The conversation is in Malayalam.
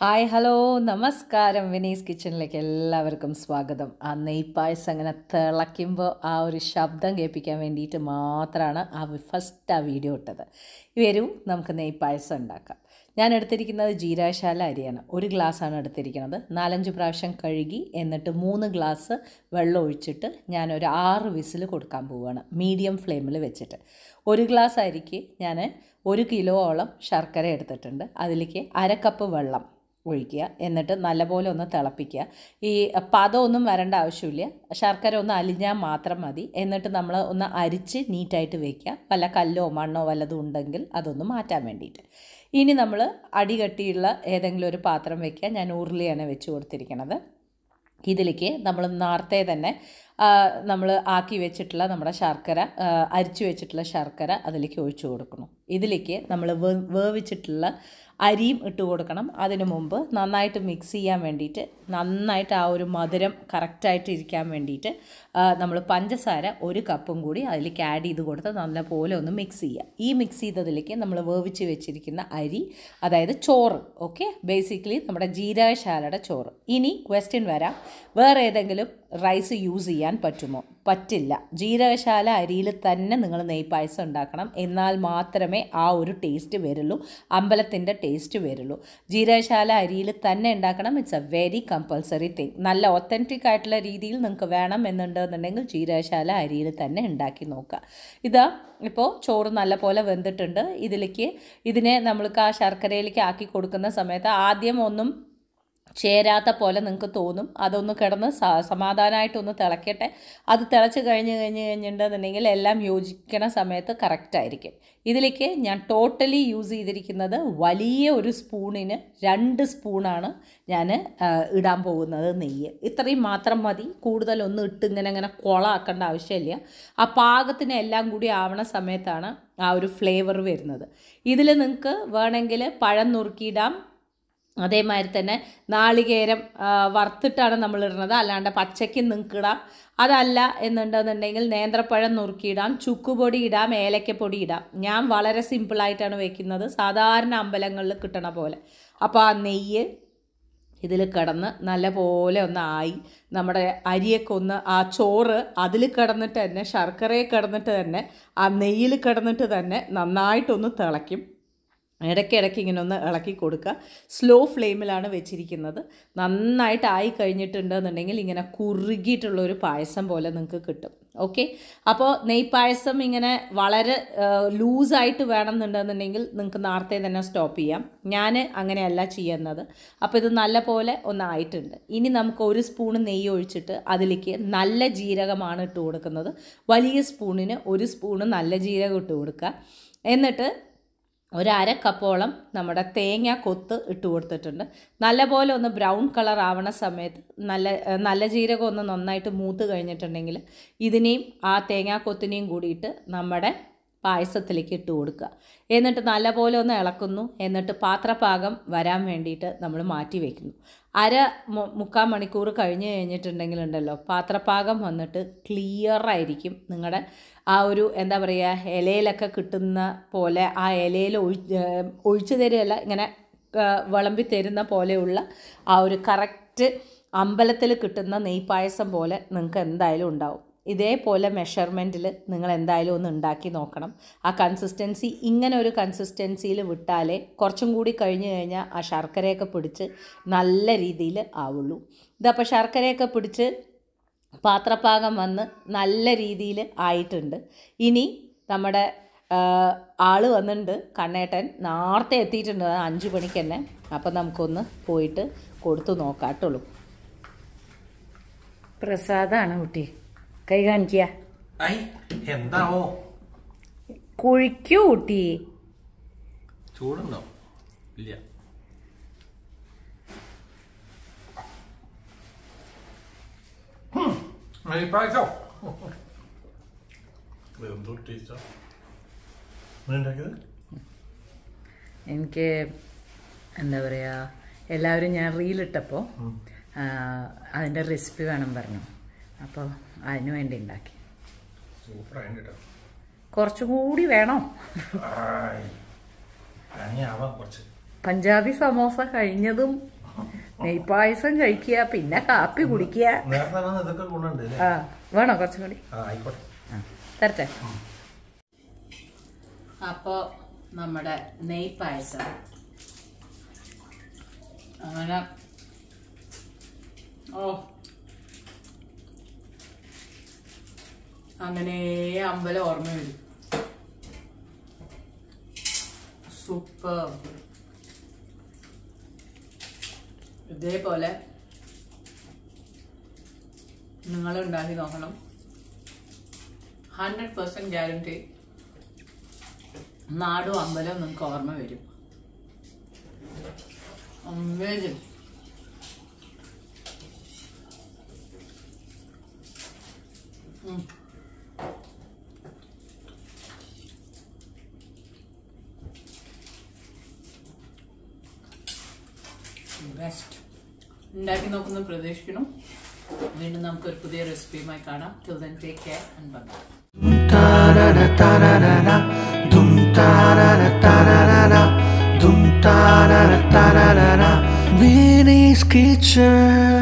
ഹായ് ഹലോ നമസ്കാരം വിനീസ് കിച്ചണിലേക്ക് എല്ലാവർക്കും സ്വാഗതം ആ നെയ്പ്പായസം അങ്ങനെ തിളയ്ക്കുമ്പോൾ ആ ഒരു ശബ്ദം കേൾപ്പിക്കാൻ വേണ്ടിയിട്ട് മാത്രമാണ് ആ ഫസ്റ്റ് ആ വീഡിയോ ഇട്ടത് വരൂ നമുക്ക് നെയ്പ്പായസം ഉണ്ടാക്കാം ഞാൻ എടുത്തിരിക്കുന്നത് ജീരാശാല അരിയാണ് ഒരു ഗ്ലാസ്സാണ് എടുത്തിരിക്കുന്നത് നാലഞ്ച് പ്രാവശ്യം കഴുകി എന്നിട്ട് മൂന്ന് ഗ്ലാസ് വെള്ളം ഒഴിച്ചിട്ട് ഞാൻ ഒരു ആറ് വിസിൽ കൊടുക്കാൻ പോവുകയാണ് മീഡിയം ഫ്ലെയിമിൽ വെച്ചിട്ട് ഒരു ഗ്ലാസ് അരിക്ക് ഞാൻ ഒരു ഓളം ശർക്കര എടുത്തിട്ടുണ്ട് അതിലേക്ക് അര കപ്പ് വെള്ളം ഒഴിക്കുക എന്നിട്ട് നല്ലപോലെ ഒന്ന് തിളപ്പിക്കുക ഈ പതമൊന്നും വരേണ്ട ആവശ്യമില്ല ശർക്കര ഒന്ന് അലിഞ്ഞാൽ മാത്രം മതി എന്നിട്ട് നമ്മൾ ഒന്ന് അരിച്ച് നീറ്റായിട്ട് വയ്ക്കുക വല്ല കല്ലോ മണ്ണോ വല്ലതും ഉണ്ടെങ്കിൽ അതൊന്ന് മാറ്റാൻ വേണ്ടിയിട്ട് ഇനി നമ്മൾ അടികട്ടിയുള്ള ഏതെങ്കിലും ഒരു പാത്രം വയ്ക്കുക ഞാൻ ഉരുളിയാണ് വെച്ച് കൊടുത്തിരിക്കുന്നത് ഇതിലേക്ക് നമ്മൾ നേരത്തെ തന്നെ നമ്മൾ ആക്കി വെച്ചിട്ടുള്ള നമ്മുടെ ശർക്കര അരിച്ചു വെച്ചിട്ടുള്ള ശർക്കര അതിലേക്ക് ഒഴിച്ചു കൊടുക്കണം ഇതിലേക്ക് നമ്മൾ വേവിച്ചിട്ടുള്ള അരിയും ഇട്ട് കൊടുക്കണം അതിനു മുമ്പ് നന്നായിട്ട് മിക്സ് ചെയ്യാൻ വേണ്ടിയിട്ട് നന്നായിട്ട് ആ ഒരു മധുരം കറക്റ്റായിട്ട് ഇരിക്കാൻ വേണ്ടിയിട്ട് നമ്മൾ പഞ്ചസാര ഒരു കപ്പും കൂടി അതിലേക്ക് ആഡ് ചെയ്ത് കൊടുത്ത് നല്ലപോലെ ഒന്ന് മിക്സ് ചെയ്യുക ഈ മിക്സ് ചെയ്തതിലേക്ക് നമ്മൾ വേവിച്ച് വെച്ചിരിക്കുന്ന അരി അതായത് ചോറ് ഓക്കെ ബേസിക്കലി നമ്മുടെ ജീരകശാലയുടെ ചോറ് ഇനി ക്വസ്റ്റ്യൻ വരാം വേറെ ഏതെങ്കിലും റൈസ് യൂസ് ചെയ്യാൻ പറ്റുമോ പറ്റില്ല ജീരകശാല അരിയിൽ തന്നെ നിങ്ങൾ നെയ്പായസം ഉണ്ടാക്കണം എന്നാൽ മാത്രമേ മാത്രമേ ആ ഒരു ടേസ്റ്റ് വരുള്ളൂ അമ്പലത്തിൻ്റെ ടേസ്റ്റ് വരുള്ളൂ ജീരകശാല അരിയിൽ തന്നെ ഉണ്ടാക്കണം it's a very compulsory thing നല്ല ഒത്തൻറ്റിക് ആയിട്ടുള്ള രീതിയിൽ നിങ്ങൾക്ക് വേണം എന്നുണ്ടെന്നുണ്ടെങ്കിൽ ജീരകശാല അരിയിൽ തന്നെ ഉണ്ടാക്കി നോക്കുക ഇതാ ഇപ്പോൾ ചോറ് നല്ല പോലെ വെന്തിട്ടുണ്ട് ഇതിലേക്ക് ഇതിനെ നമ്മൾക്ക് ആ ശർക്കരയിലേക്ക് ആക്കി കൊടുക്കുന്ന സമയത്ത് ആദ്യം ഒന്നും ചേരാത്ത പോലെ നിങ്ങൾക്ക് തോന്നും അതൊന്ന് കിടന്ന് സമാധാനമായിട്ടൊന്ന് തിളക്കട്ടെ അത് തിളച്ച് കഴിഞ്ഞ് കഴിഞ്ഞ് കഴിഞ്ഞിട്ടുണ്ടെന്നുണ്ടെങ്കിൽ എല്ലാം യോജിക്കണ സമയത്ത് കറക്റ്റായിരിക്കും ഇതിലേക്ക് ഞാൻ ടോട്ടലി യൂസ് ചെയ്തിരിക്കുന്നത് വലിയ ഒരു സ്പൂണിന് രണ്ട് സ്പൂണാണ് ഞാൻ ഇടാൻ പോകുന്നത് നെയ്യ് ഇത്രയും മാത്രം മതി കൂടുതലൊന്നും ഇട്ട് ഇങ്ങനെ ഇങ്ങനെ കുളമാക്കേണ്ട ആവശ്യമില്ല ആ പാകത്തിന് എല്ലാം കൂടി ആവണ സമയത്താണ് ആ ഒരു ഫ്ലേവർ വരുന്നത് ഇതിൽ നിങ്ങൾക്ക് വേണമെങ്കിൽ പഴം നുറുക്കിയിടാം അതേമാതിരി തന്നെ നാളികേരം വറുത്തിട്ടാണ് നമ്മൾ ഇടുന്നത് അല്ലാണ്ട് പച്ചയ്ക്ക് നിൽക്കിടാം അതല്ല എന്നുണ്ടെന്നുണ്ടെങ്കിൽ നേന്ത്രപ്പഴം നുറുക്കിയിടാം ചുക്കുപൊടി ഇടാം ഏലക്കപ്പൊടി ഇടാം ഞാൻ വളരെ സിമ്പിളായിട്ടാണ് വെക്കുന്നത് സാധാരണ അമ്പലങ്ങളിൽ കിട്ടണ പോലെ അപ്പോൾ ആ നെയ്യ് ഇതിൽ കിടന്ന് നല്ലപോലെ ഒന്ന് ആയി നമ്മുടെ അരിയൊക്കെ ഒന്ന് ആ ചോറ് അതിൽ കിടന്നിട്ട് തന്നെ ശർക്കരയെ കിടന്നിട്ട് തന്നെ ആ നെയ്യിൽ കിടന്നിട്ട് തന്നെ നന്നായിട്ടൊന്ന് തിളയ്ക്കും ഇടയ്ക്കിടയ്ക്ക് ഇങ്ങനെ ഒന്ന് ഇളക്കി കൊടുക്കുക സ്ലോ ഫ്ലെയിമിലാണ് വെച്ചിരിക്കുന്നത് നന്നായിട്ട് ആയി കഴിഞ്ഞിട്ടുണ്ടെന്നുണ്ടെങ്കിൽ ഇങ്ങനെ കുറുകിയിട്ടുള്ള ഒരു പായസം പോലെ നിങ്ങൾക്ക് കിട്ടും ഓക്കെ അപ്പോൾ നെയ്പ്പായസം ഇങ്ങനെ വളരെ ലൂസായിട്ട് വേണമെന്നുണ്ടെന്നുണ്ടെങ്കിൽ നിങ്ങൾക്ക് നേരത്തെ തന്നെ സ്റ്റോപ്പ് ചെയ്യാം ഞാൻ അങ്ങനെയല്ല ചെയ്യുന്നത് അപ്പോൾ ഇത് നല്ല പോലെ ഒന്നായിട്ടുണ്ട് ഇനി നമുക്ക് ഒരു സ്പൂണ് നെയ്യ് ഒഴിച്ചിട്ട് അതിലേക്ക് നല്ല ജീരകമാണ് ഇട്ട് കൊടുക്കുന്നത് വലിയ സ്പൂണിന് ഒരു സ്പൂണ് നല്ല ജീരകം ഇട്ട് കൊടുക്കുക എന്നിട്ട് ഒരര കപ്പോളം നമ്മുടെ തേങ്ങ കൊത്ത് ഇട്ട് കൊടുത്തിട്ടുണ്ട് നല്ലപോലെ ഒന്ന് ബ്രൗൺ കളർ ആവണ സമയത്ത് നല്ല നല്ല ജീരകം ഒന്ന് നന്നായിട്ട് മൂത്ത് കഴിഞ്ഞിട്ടുണ്ടെങ്കിൽ ഇതിനെയും ആ തേങ്ങാക്കൊത്തിനെയും കൂടിയിട്ട് നമ്മുടെ പായസത്തിലേക്ക് ഇട്ട് കൊടുക്കുക എന്നിട്ട് നല്ലപോലെ ഒന്ന് ഇളക്കുന്നു എന്നിട്ട് പാത്രപാകം വരാൻ വേണ്ടിയിട്ട് നമ്മൾ മാറ്റി വയ്ക്കുന്നു അര മുക്കാൽ മണിക്കൂർ കഴിഞ്ഞ് കഴിഞ്ഞിട്ടുണ്ടെങ്കിലുണ്ടല്ലോ പാത്രപാകം വന്നിട്ട് ക്ലിയർ ആയിരിക്കും നിങ്ങളുടെ ആ ഒരു എന്താ പറയുക ഇലയിലൊക്കെ കിട്ടുന്ന പോലെ ആ ഇലയിൽ ഒഴി ഒഴിച്ചു തരുകയല്ല ഇങ്ങനെ വിളമ്പി തരുന്ന പോലെയുള്ള ആ ഒരു കറക്റ്റ് അമ്പലത്തിൽ കിട്ടുന്ന നെയ്പായസം പോലെ നിങ്ങൾക്ക് എന്തായാലും ഉണ്ടാവും ഇതേപോലെ മെഷർമെൻറ്റിൽ നിങ്ങൾ എന്തായാലും ഒന്ന് ഉണ്ടാക്കി നോക്കണം ആ കൺസിസ്റ്റൻസി ഇങ്ങനെ ഒരു കൺസിസ്റ്റൻസിയിൽ വിട്ടാലേ കുറച്ചും കൂടി കഴിഞ്ഞ് കഴിഞ്ഞാൽ ആ ശർക്കരയൊക്കെ പിടിച്ച് നല്ല രീതിയിൽ ആവുള്ളൂ ഇതപ്പോൾ ശർക്കരയൊക്കെ പിടിച്ച് പാത്രപാകം വന്ന് നല്ല രീതിയിൽ ആയിട്ടുണ്ട് ഇനി നമ്മുടെ ആൾ വന്നിട്ടുണ്ട് കണ്ണേട്ടൻ നേരത്തെ എത്തിയിട്ടുണ്ട് അഞ്ച് മണിക്ക് തന്നെ അപ്പം നമുക്കൊന്ന് പോയിട്ട് കൊടുത്തു നോക്കാട്ടുള്ളൂ പ്രസാദമാണ് കുട്ടി കൈ കാണിക്കുക എന്താവോ കുഴിക്കൂ കുട്ടി ചൂടുണ്ടോ ഇല്ല എനിക്ക് എന്താ പറയാ എല്ലാവരും ഞാൻ റീലിട്ടപ്പോ അതിന്റെ റെസിപ്പി വേണം പറഞ്ഞു അപ്പോൾ അതിന് വേണ്ടി ഉണ്ടാക്കി കുറച്ചും കൂടി വേണോ പഞ്ചാബി സമോസ കഴിഞ്ഞതും നെയ്പായസം കഴിക്കുക പിന്നെ കാപ്പി കുടിക്കുക ആ വേണോ കുറച്ചും കൂടി തരട്ടെ അപ്പോൾ നമ്മുടെ നെയ്പായസം അങ്ങനെ ഓ അങ്ങനെ അമ്പലം ഓർമ്മ വരും സൂപ്പർ ഇതേപോലെ നിങ്ങൾ ഉണ്ടാക്കി നോക്കണം ഹൺഡ്രഡ് പെർസെന്റ് ഗ്യാരണ്ടി നാടും അമ്പലവും നിങ്ങൾക്ക് ഓർമ്മ വരും അമേസിങ് Mm. ബെസ്റ്റ് ഉണ്ടാക്കി നോക്കുന്നു പ്രതീക്ഷിക്കുന്നു വീണ്ടും നമുക്ക് ഒരു പുതിയ റെസിപ്പിയുമായി കാണാം till then take care and bye Vinny's Kitchen